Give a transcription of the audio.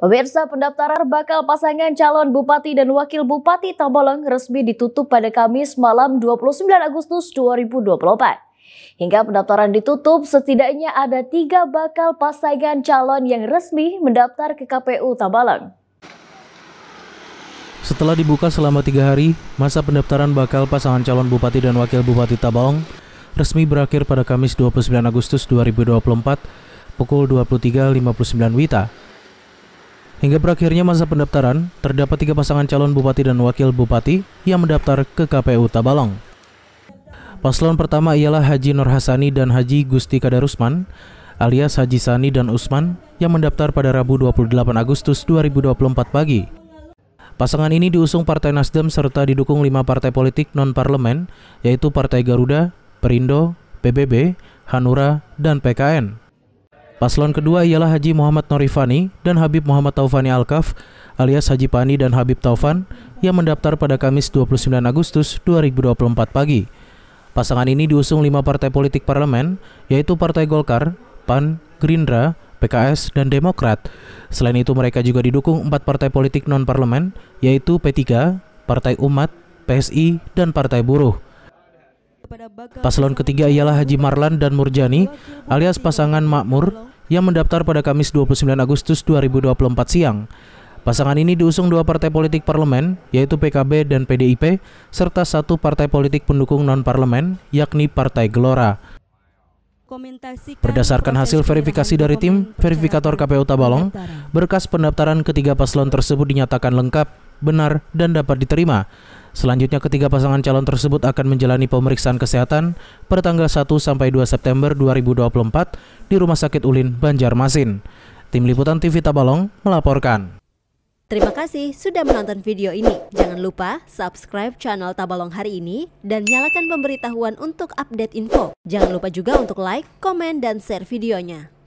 Pemirsa pendaftaran bakal pasangan calon Bupati dan Wakil Bupati Tambolong resmi ditutup pada Kamis malam 29 Agustus 2024. Hingga pendaftaran ditutup, setidaknya ada tiga bakal pasangan calon yang resmi mendaftar ke KPU Tambolong. Setelah dibuka selama tiga hari, masa pendaftaran bakal pasangan calon Bupati dan Wakil Bupati Tabalong resmi berakhir pada Kamis 29 Agustus 2024 pukul 23.59 Wita Hingga berakhirnya masa pendaftaran, terdapat tiga pasangan calon bupati dan wakil bupati yang mendaftar ke KPU Tabalong. Paslon pertama ialah Haji Nur dan Haji Gusti Kadarusman, alias Haji Sani dan Usman, yang mendaftar pada Rabu 28 Agustus 2024 pagi. Pasangan ini diusung Partai Nasdem serta didukung lima partai politik non-parlemen, yaitu Partai Garuda, Perindo, PBB, Hanura, dan PKN. Paslon kedua ialah Haji Muhammad Norifani dan Habib Muhammad Taufani Alkaf alias Haji Pani dan Habib Taufan yang mendaftar pada Kamis 29 Agustus 2024 pagi. Pasangan ini diusung lima partai politik parlemen, yaitu Partai Golkar, PAN, Gerindra, PKS, dan Demokrat. Selain itu mereka juga didukung empat partai politik non-parlemen, yaitu P3, Partai Umat, PSI, dan Partai Buruh. Paslon ketiga ialah Haji Marlan dan Murjani alias pasangan Makmur yang mendaftar pada Kamis 29 Agustus 2024 siang. Pasangan ini diusung dua partai politik parlemen, yaitu PKB dan PDIP, serta satu partai politik pendukung non-parlemen, yakni Partai Gelora. Berdasarkan hasil verifikasi dari tim verifikator KPU Tabalong, berkas pendaftaran ketiga paslon tersebut dinyatakan lengkap, benar, dan dapat diterima. Selanjutnya ketiga pasangan calon tersebut akan menjalani pemeriksaan kesehatan pada tanggal 1 sampai 2 September 2024 di Rumah Sakit Ulin, Banjarmasin. Tim Liputan TV Tabalong melaporkan. Terima kasih sudah menonton video ini. Jangan lupa subscribe channel Tabalong hari ini dan nyalakan pemberitahuan untuk update info. Jangan lupa juga untuk like, komen, dan share videonya.